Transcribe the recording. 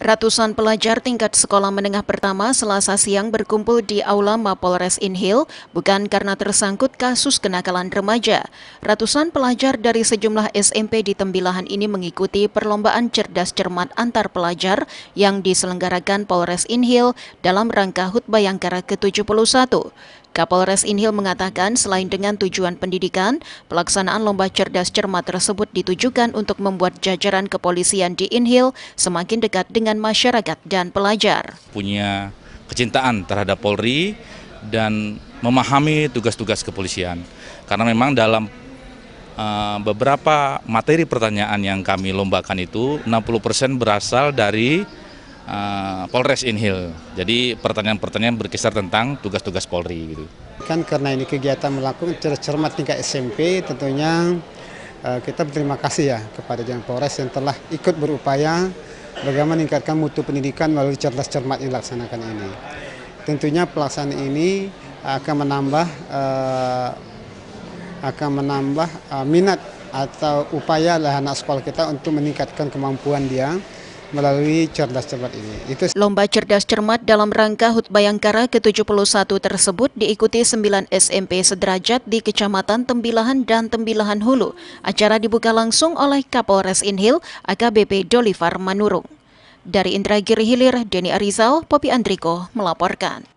Ratusan pelajar tingkat sekolah menengah pertama selasa siang berkumpul di Aula Mapolres Inhil bukan karena tersangkut kasus kenakalan remaja. Ratusan pelajar dari sejumlah SMP di Tembilahan ini mengikuti perlombaan cerdas cermat antar pelajar yang diselenggarakan Polres Inhil dalam rangka Hut Bayangkara ke-71. Kapolres Inhil mengatakan selain dengan tujuan pendidikan, pelaksanaan Lomba Cerdas Cermat tersebut ditujukan untuk membuat jajaran kepolisian di Inhil semakin dekat dengan masyarakat dan pelajar. Punya kecintaan terhadap Polri dan memahami tugas-tugas kepolisian. Karena memang dalam uh, beberapa materi pertanyaan yang kami lombakan itu 60% berasal dari Ah, Polres Inhil. Jadi pertanyaan-pertanyaan berkisar tentang tugas-tugas Polri gitu. Kan karena ini kegiatan melakukan cermat tingkat SMP tentunya uh, kita berterima kasih ya kepada jajaran Polres yang telah ikut berupaya bagaimana meningkatkan mutu pendidikan melalui cerdas cermat yang dilaksanakan ini. Tentunya pelaksanaan ini akan menambah uh, akan menambah uh, minat atau upaya lah anak sekolah kita untuk meningkatkan kemampuan dia melalui cerdas cermat ini. Itu Lomba cerdas cermat dalam rangka Hut Bayangkara ke-71 tersebut diikuti 9 SMP sederajat di Kecamatan Tembilahan dan Tembilahan Hulu. Acara dibuka langsung oleh Kapolres Inhil AKBP Dolivar Manurung. Dari Indragiri Hilir, Deni Arizal, Popi Andriko melaporkan.